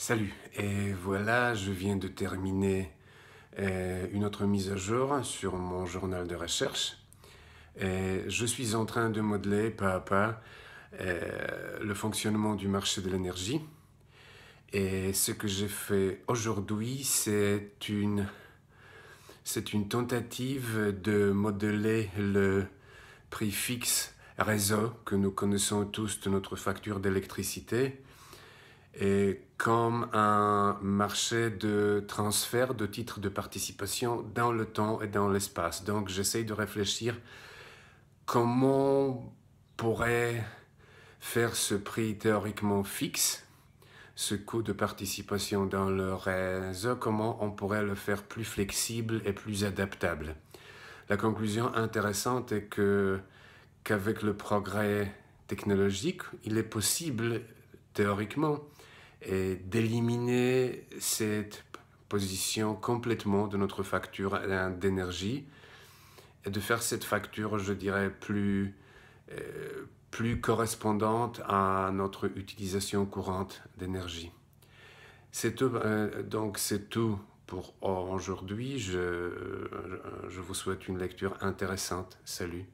Salut, et voilà, je viens de terminer euh, une autre mise à jour sur mon journal de recherche. Et je suis en train de modeler pas à pas euh, le fonctionnement du marché de l'énergie. Et ce que j'ai fait aujourd'hui, c'est une, c'est une tentative de modeler le prix fixe réseau que nous connaissons tous de notre facture d'électricité et comme un marché de transfert de titres de participation dans le temps et dans l'espace. Donc j'essaye de réfléchir comment pourrait faire ce prix théoriquement fixe, ce coût de participation dans le réseau, comment on pourrait le faire plus flexible et plus adaptable. La conclusion intéressante est que qu'avec le progrès technologique, il est possible théoriquement, et d'éliminer cette position complètement de notre facture d'énergie et de faire cette facture, je dirais, plus, euh, plus correspondante à notre utilisation courante d'énergie. C'est tout, euh, donc c'est tout pour aujourd'hui. Je, je vous souhaite une lecture intéressante. Salut.